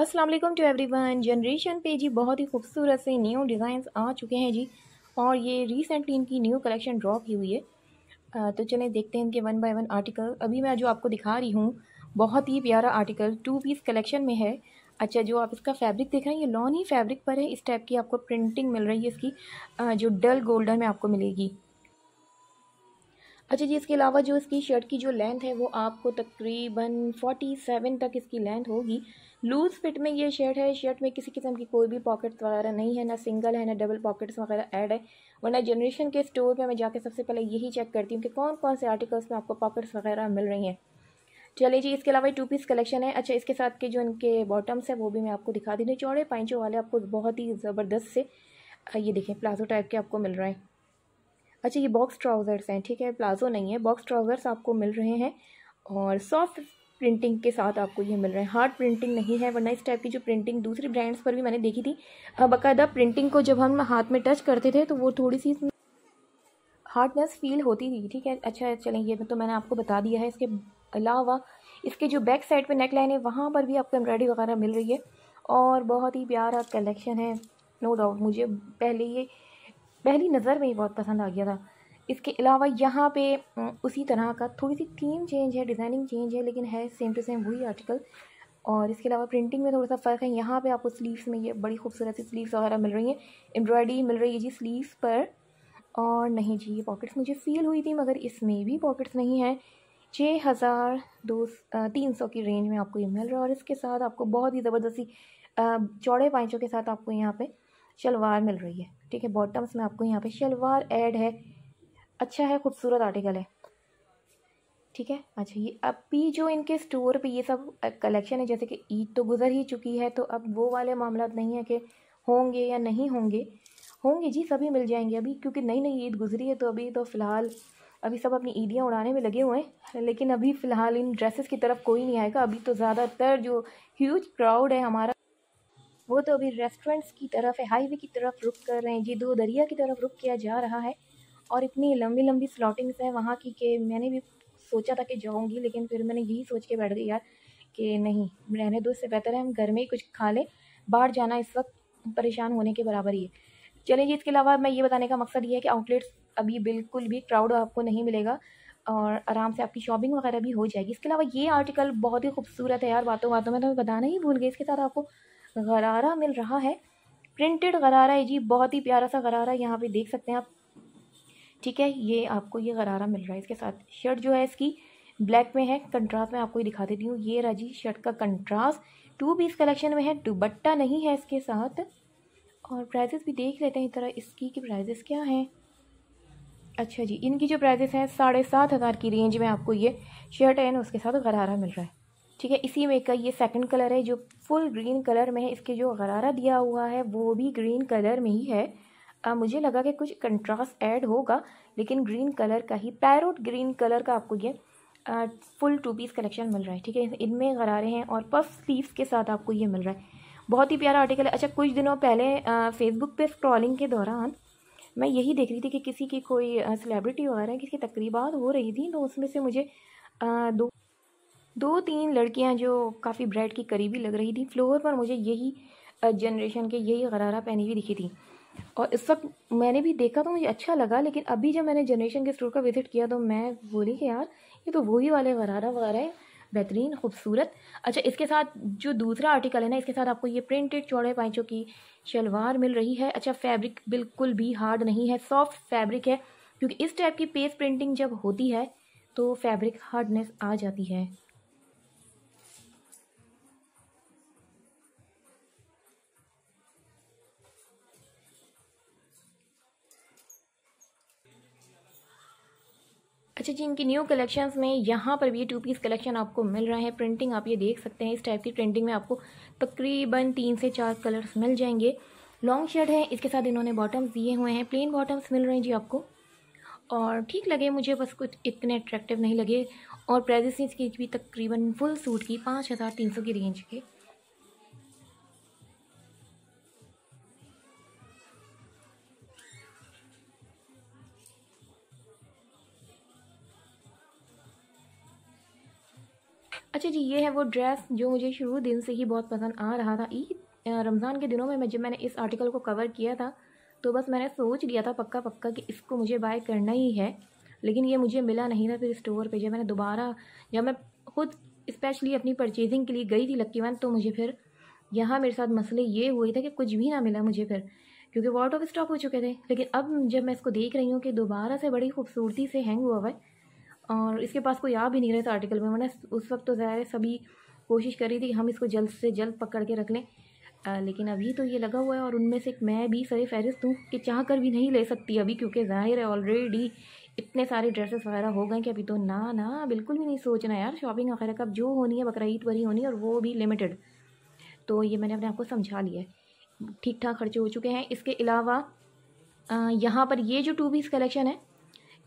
अस्सलाम वालेकुम to everyone generation पे जी बहुत ही खूबसूरत से न्यू डिज़ाइंस आ चुके हैं जी और ये रिसेंटली इनकी न्यू कलेक्शन ड्रॉप की हुई है तो चलें देखते हैं इनके वन बाय वन आर्टिकल अभी मैं जो आपको दिखा रही हूँ बहुत ही प्यारा आर्टिकल टू पीस कलेक्शन में है अच्छा जो आप इसका फैब्रिक देख रहे हैं ये लॉन ही फैब्रिक पर है इस टाइप की आपको प्रिंटिंग मिल रही है इसकी जो डल गोल्डन में आपको मिलेगी अच्छा जी इसके अलावा जो इसकी शर्ट की जो लेंथ है वो आपको तकरीबन फोर्टी सेवन तक इसकी लेंथ होगी लूज़ फिट में ये शर्ट है शर्ट में किसी किस्म की कोई भी पॉकेट्स वगैरह नहीं है ना सिंगल है ना डबल पॉकेट्स वगैरह ऐड है वरना जनरेशन के स्टोर पे मैं जाके सबसे पहले यही चेक करती हूँ कि कौन कौन से आर्टिकल्स में आपको पॉकेट्स वगैरह मिल रही हैं चलिए जी इसके अलावा टू पीस कलेक्शन है अच्छा इसके साथ के जो इनके बॉटम्स हैं वो भी मैं आपको दिखा दी चौड़े पैंचों वाले आपको बहुत ही ज़बरदस्त से ये देखें प्लाजो टाइप के आपको मिल रहे हैं अच्छा ये बॉक्स ट्राउज़र्स हैं ठीक है प्लाजो नहीं है बॉक्स ट्राउज़र्स आपको मिल रहे हैं और सॉफ्ट प्रिंटिंग के साथ आपको ये मिल रहे हैं हार्ड प्रिंटिंग नहीं है वरना इस टाइप की जो प्रिंटिंग दूसरे ब्रांड्स पर भी मैंने देखी थी बाकायदा प्रिंटिंग को जब हम हाथ में टच करते थे तो वो थोड़ी सी हार्डनेस फील होती थी ठीक है अच्छा चलें ये तो मैंने आपको बता दिया है इसके अलावा इसके जो बैक साइड पर नेक लाइन है वहाँ पर भी आपको एम्ब्रॉयडरी वगैरह मिल रही है और बहुत ही प्यारा कलेक्शन है नो डाउट मुझे पहले ये पहली नज़र में ही बहुत पसंद आ गया था इसके अलावा यहाँ पे उसी तरह का थोड़ी सी थीम चेंज है डिज़ाइनिंग चेंज है लेकिन है सेम टू सेम वही आर्टिकल और इसके अलावा प्रिंटिंग में थोड़ा सा फ़र्क है यहाँ पे आपको स्लीव्स में ये बड़ी खूबसूरत सी स्लीव्स वगैरह मिल रही हैं एम्ब्रॉयडरी मिल रही है जी स्लीव्स पर और नहीं जी ये पॉकेट्स मुझे फ़ील हुई थी मगर इसमें भी पॉकेट्स नहीं हैं छः हज़ार दो तीन सौ की रेंज में आपको ये मिल रहा है और इसके साथ आपको बहुत ही ज़बरदस्ती चौड़े पाइचों के साथ आपको यहाँ पर शलवार मिल रही है ठीक है बॉटम्स में आपको यहाँ पे शलवार ऐड है अच्छा है खूबसूरत आर्टिकल है ठीक है अच्छा ये अब भी जो इनके स्टोर पे ये सब कलेक्शन है जैसे कि ईद तो गुजर ही चुकी है तो अब वो वाले मामला नहीं है कि होंगे या नहीं होंगे होंगे जी सभी मिल जाएंगे अभी क्योंकि नई नई ईद गुजरी है तो अभी तो फ़िलहाल अभी सब अपनी ईदियाँ उड़ाने में लगे हुए हैं लेकिन अभी फ़िलहाल इन ड्रेसेस की तरफ कोई नहीं आएगा अभी तो ज़्यादातर जो ह्यूज क्राउड है हमारा वो तो अभी रेस्टोरेंट्स की तरफ है हाईवे की तरफ रुक कर रहे हैं जी दो दरिया की तरफ रुक किया जा रहा है और इतनी लंबी लंबी स्लॉटिंग्स हैं वहाँ की कि मैंने भी सोचा था कि जाऊँगी लेकिन फिर मैंने यही सोच के बैठ गई यार कि नहीं रहने दो इससे बेहतर है हम घर में ही कुछ खा लें बाहर जाना इस वक्त परेशान होने के बराबर ही है चलें जी इसके अलावा मैं ये बताने का मकसद ये है कि आउटलेट्स अभी बिल्कुल भी क्राउड आपको नहीं मिलेगा और आराम से आपकी शॉपिंग वगैरह भी हो जाएगी इसके अलावा ये आर्टिकल बहुत ही खूबसूरत है यार बातों बातों में तो मैं बताना ही भूल गई इसके साथ आपको गरारा मिल रहा है प्रिंटेड गरारा है जी बहुत ही प्यारा सा गरारा यहाँ पे देख सकते हैं आप ठीक है ये आपको ये गरारा मिल रहा है इसके साथ शर्ट जो है इसकी ब्लैक में है कंट्रास्ट में आपको ये दिखा देती हूँ ये रहा जी शर्ट का कंट्रास्ट टू पीस कलेक्शन में है दुबट्टा नहीं है इसके साथ और प्राइजेस भी देख लेते हैं इस तरह इसकी कि प्राइजेस क्या हैं अच्छा जी इनकी जो प्राइजेस हैं साढ़े सात हज़ार की रेंज में आपको ये शर्ट है ना उसके साथ गरारा मिल रहा है ठीक है इसी में का ये सेकंड कलर है जो फुल ग्रीन कलर में है इसके जो गरारा दिया हुआ है वो भी ग्रीन कलर में ही है आ, मुझे लगा कि कुछ कंट्रास्ट ऐड होगा लेकिन ग्रीन कलर का ही पैरोट ग्रीन कलर का आपको ये आ, फुल टू पीस कलेक्शन मिल रहा है ठीक है इनमें गरारे हैं और पफ स्लीव के साथ आपको ये मिल रहा है बहुत ही प्यारा आर्टिकल है अच्छा कुछ दिनों पहले फेसबुक पर स्क्रॉलिंग के दौरान मैं यही देख रही थी कि किसी की कोई सेलिब्रिटी वगैरह किसी की तकरीबात हो रही थी तो उसमें से मुझे आ, दो दो तीन लड़कियां जो काफ़ी ब्राइट की करीबी लग रही थी फ्लोर पर मुझे यही जनरेशन के यही गरारा पहनी हुई दिखी थी और इस वक्त मैंने भी देखा तो मुझे अच्छा लगा लेकिन अभी जब मैंने जनरेशन के स्टोर का विज़िट किया तो मैं बोली कि यार ये तो वही वाले गरारा वगैरह है बेहतरीन खूबसूरत अच्छा इसके साथ जो दूसरा आर्टिकल है ना इसके साथ आपको ये प्रिंटेड चौड़े पैंचों की शलवार मिल रही है अच्छा फैब्रिक बिल्कुल भी हार्ड नहीं है सॉफ्ट फैब्रिक है क्योंकि इस टाइप की पेस प्रिंटिंग जब होती है तो फैब्रिक हार्डनेस आ जाती है अच्छा जी इनकी न्यू कलेक्शंस में यहाँ पर भी टू पीस कलेक्शन आपको मिल रहा है प्रिंटिंग आप ये देख सकते हैं इस टाइप की प्रिंटिंग में आपको तकरीबन तीन से चार कलर्स मिल जाएंगे लॉन्ग शर्ट है इसके साथ इन्होंने बॉटम्स दिए हुए हैं प्लेन बॉटम्स मिल रहे हैं जी आपको और ठीक लगे मुझे बस कुछ इतने अट्रैक्टिव नहीं लगे और प्राइजेस इसकी भी तकरीबन फुल सूट की पाँच हज़ार तीन सौ की रेंज के अच्छा जी ये है वो ड्रेस जो मुझे शुरू दिन से ही बहुत पसंद आ रहा था ईद रमज़ान के दिनों में मैं जब मैंने इस आर्टिकल को कवर किया था तो बस मैंने सोच लिया था पक्का पक्का कि इसको मुझे बाय करना ही है लेकिन ये मुझे मिला नहीं था फिर स्टोर पे जब मैंने दोबारा जब मैं खुद स्पेशली अपनी परचेजिंग के लिए गई थी लक्की वन तो मुझे फिर यहाँ मेरे साथ मसले ये हुए थे कि कुछ भी ना मिला मुझे फिर क्योंकि आउट ऑफ स्टॉक हो चुके थे लेकिन अब जब मैं इसको देख रही हूँ कि दोबारा से बड़ी खूबसूरती से हैंग हुआ हुआ है और इसके पास कोई आ भी नहीं रहा था आर्टिकल में मैंने उस वक्त तो ज़ाहिर है सभी कोशिश करी थी कि हम इसको जल्द से जल्द पकड़ के रख लें आ, लेकिन अभी तो ये लगा हुआ है और उनमें से मैं भी सर फहरिस्त हूँ कि चाह कर भी नहीं ले सकती अभी क्योंकि ज़ाहिर है ऑलरेडी इतने सारे ड्रेसेस वगैरह हो गए कि अभी तो ना ना बिल्कुल भी नहीं सोचना यार शॉपिंग वगैरह कब जो होनी है बकर ईद पर ही होनी है और वो भी लिमिटेड तो ये मैंने अपने आप को समझा लिया है ठीक ठाक खर्चे हो चुके हैं इसके अलावा यहाँ पर ये जो टू पीस कलेक्शन है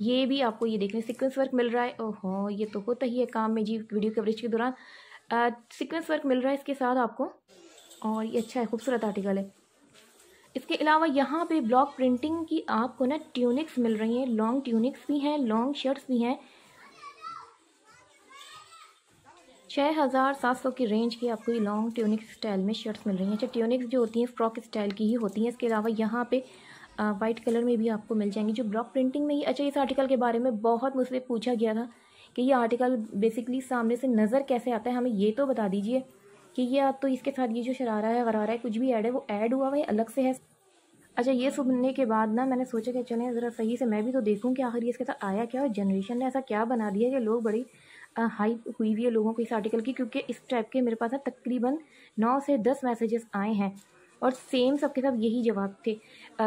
ये भी आपको ये देखने सिक्वेंस वर्क मिल रहा है ओहो ये तो होता ही है काम में जी वीडियो कवरेज के दौरान सिक्वेंस वर्क मिल रहा है इसके साथ आपको और ये अच्छा है खूबसूरत आर्टिकल है इसके अलावा यहाँ पे ब्लॉक प्रिंटिंग की आपको ना ट्यूनिक्स मिल रही हैं लॉन्ग ट्यूनिक्स भी हैं लॉन्ग शर्ट्स भी हैं छः हज़ार सात सौ की रेंज की आपको ये लॉन्ग ट्यूनिक स्टाइल में शर्ट्स मिल रही हैं अच्छा ट्यूनिक्स जो होती हैं फ्रॉक स्टाइल की ही होती हैं इसके अलावा यहाँ पे वाइट कलर में भी आपको मिल जाएंगी जो ब्लॉक प्रिंटिंग में ही अच्छा इस आर्टिकल के बारे में बहुत मुझसे पूछा गया था कि ये आर्टिकल बेसिकली सामने से नज़र कैसे आता है हमें ये तो बता दीजिए कि ये आप तो इसके साथ ये जो शरारा है गरारा है कुछ भी ऐड है वो ऐड हुआ हुआ है अलग से है अच्छा ये सुनने के बाद ना मैंने सोचा कि चलें ज़रा सही से मैं भी तो देखूँ कि आखिर ये इसके साथ आया क्या और जनरेशन ने ऐसा क्या बना दिया कि लोग बड़ी हाइप हुई हुई है लोगों को इस आर्टिकल की क्योंकि इस टाइप के मेरे पास तकरीबन नौ से दस मैसेजेस आए हैं और सेम सबके सब यही जवाब थे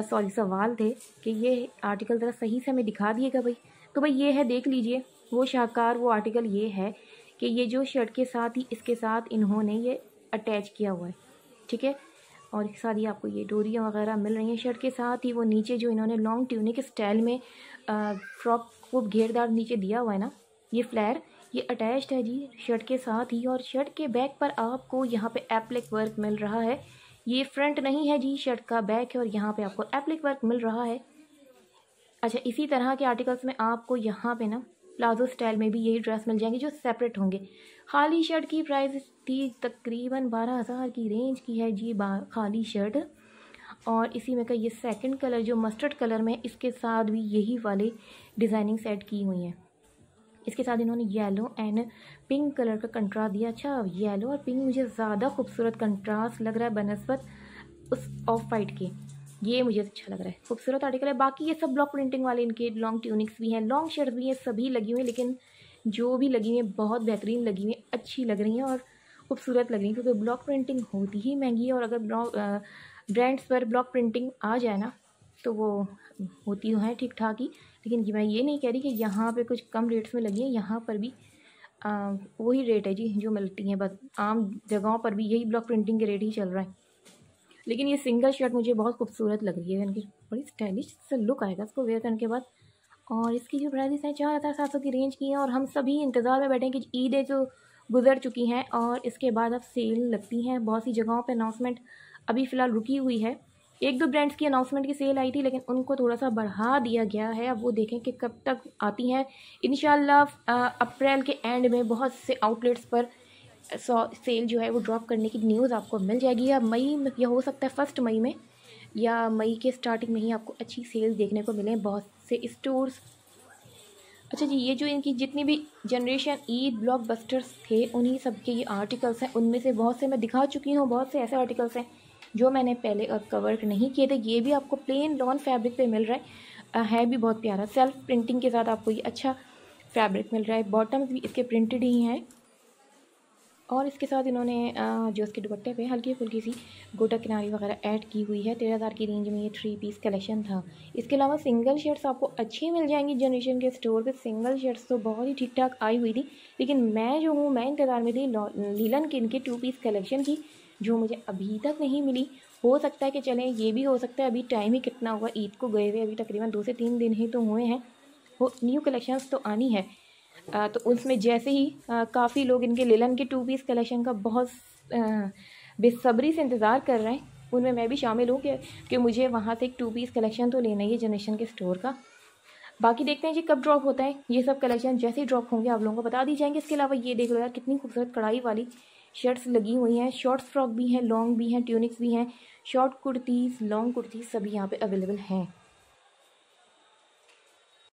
सॉरी सवाल थे कि ये आर्टिकल ज़रा सही से हमें दिखा दिएगा भाई तो भाई ये है देख लीजिए वो शाहकार वो आर्टिकल ये है कि ये जो शर्ट के साथ ही इसके साथ इन्होंने ये अटैच किया हुआ है ठीक है और इसके साथ ही आपको ये डोरियाँ वगैरह मिल रही हैं शर्ट के साथ ही वो नीचे जो इन्होंने लॉन्ग ट्यूने के स्टाइल में फ्रॉक को घेरदार नीचे दिया हुआ है ना ये फ्लैर ये अटैच्ड है जी शर्ट के साथ ही और शर्ट के बैक पर आपको यहाँ पे एप्लिक वर्क मिल रहा है ये फ्रंट नहीं है जी शर्ट का बैक है और यहाँ पे आपको एप्लिक वर्क मिल रहा है अच्छा इसी तरह के आर्टिकल्स में आपको यहाँ पे ना प्लाजो स्टाइल में भी यही ड्रेस मिल जाएंगे जो सेपरेट होंगे खाली शर्ट की प्राइस थी तकरीबन बारह हज़ार की रेंज की है जी खाली शर्ट और इसी में का ये सेकंड कलर जो मस्टर्ड कलर में इसके साथ भी यही वाले डिज़ाइनिंग सेट की हुई हैं इसके साथ इन्होंने येलो एंड पिंक कलर का कंट्रास्ट दिया अच्छा येलो और पिंक मुझे ज़्यादा खूबसूरत कंट्रास्ट लग रहा है बनस्बत उस ऑफ वाइट के ये मुझे अच्छा लग रहा है खूबसूरत आर्टिकल है बाकी ये सब ब्लॉक प्रिंटिंग वाले इनके लॉन्ग ट्यूनिक्स भी हैं लॉन्ग शर्ट भी हैं सभी लगी हुई हैं लेकिन जो भी लगी हुई हैं बहुत बेहतरीन लगी हुई हैं अच्छी लग रही हैं और खूबसूरत लग रही हैं क्योंकि ब्लॉक प्रिंटिंग होती ही महंगी है और अगर ब्लॉक ब्रांड्स पर ब्लॉक प्रिंटिंग आ जाए ना तो वो होती तो है ठीक ठाक ही लेकिन मैं ये नहीं कह रही कि यहाँ पे कुछ कम रेट्स में लगी है यहाँ पर भी वही रेट है जी जो मिलती हैं बस आम जगहों पर भी यही ब्लॉक प्रिंटिंग के रेट ही चल रहा है लेकिन ये सिंगल शर्ट मुझे बहुत खूबसूरत लग रही है इनकी बड़ी स्टाइलिश से लुक आएगा इसको वेयर करने के बाद और इसकी जो प्राइजेस हैं चार हज़ार सात सौ की रेंज की है और हम सभी इंतज़ार में बैठे हैं कि ईदें जो गुजर चुकी हैं और इसके बाद अब सेल लगती हैं बहुत सी जगहों पर अनाउंसमेंट अभी फ़िलहाल रुकी हुई है एक दो ब्रांड्स की अनाउंसमेंट की सेल आई थी लेकिन उनको थोड़ा सा बढ़ा दिया गया है अब वो देखें कि कब तक आती हैं इन अप्रैल के एंड में बहुत से आउटलेट्स पर सौ सेल जो है वो ड्रॉप करने की न्यूज़ आपको मिल जाएगी या मई में या हो सकता है फर्स्ट मई में या मई के स्टार्टिंग में ही आपको अच्छी सेल्स देखने को मिले बहुत से स्टोर्स अच्छा जी ये जो इनकी जितनी भी जनरेशन ईद ब्लॉकबस्टर्स थे उन्हीं सब के ये आर्टिकल्स हैं उनमें से बहुत से मैं दिखा चुकी हूँ बहुत से ऐसे आर्टिकल्स हैं जो मैंने पहले कवर नहीं किए थे ये भी आपको प्लेन लॉन फैब्रिक पे मिल रहा है है भी बहुत प्यारा सेल्फ प्रिंटिंग के साथ आपको ये अच्छा फैब्रिक मिल रहा है बॉटम्स भी इसके प्रिंटेड ही हैं और इसके साथ इन्होंने जो इसके दुपट्टे पे हल्की फुल्की सी गोटा किनारी वगैरह ऐड की हुई है तेरह हज़ार की रेंज में ये थ्री पीस कलेक्शन था इसके अलावा सिंगल शर्ट्स आपको अच्छी मिल जाएंगी जनरेशन के स्टोर पे सिंगल शर्ट्स तो बहुत ही ठीक ठाक आई हुई थी लेकिन मैं जो हूँ मैं इंतज़ार में थी लीलन किन के टू पीस कलेक्शन की जो मुझे अभी तक नहीं मिली हो सकता है कि चलें ये भी हो सकता है अभी टाइम ही कितना हुआ ईद को गए हुए अभी तकरीबन दो से तीन दिन ही तो हुए हैं वो न्यू कलेक्शंस तो आनी है तो उसमें जैसे ही काफ़ी लोग इनके लेलन के टू पीस कलेक्शन का बहुत बेसब्री से इंतज़ार कर रहे हैं उनमें मैं भी शामिल हूँ कि, कि मुझे वहाँ से एक टू पीस कलेक्शन तो लेना ही है जनरेशन के स्टोर का बाकी देखते हैं जी कब ड्रॉप होता है ये सब कलेक्शन जैसे ही ड्रॉप होंगे आप लोगों को बता दी जाएंगे इसके अलावा ये देख लो यार कितनी खूबसूरत कढ़ाई वाली शर्ट्स लगी हुई हैं शॉर्ट्स फ्रॉक भी हैं लॉन्ग भी हैं ट्यूनिक्स भी हैं शॉर्ट कुर्तीज़ लॉन्ग कुर्तीज़ सभी यहाँ पे अवेलेबल हैं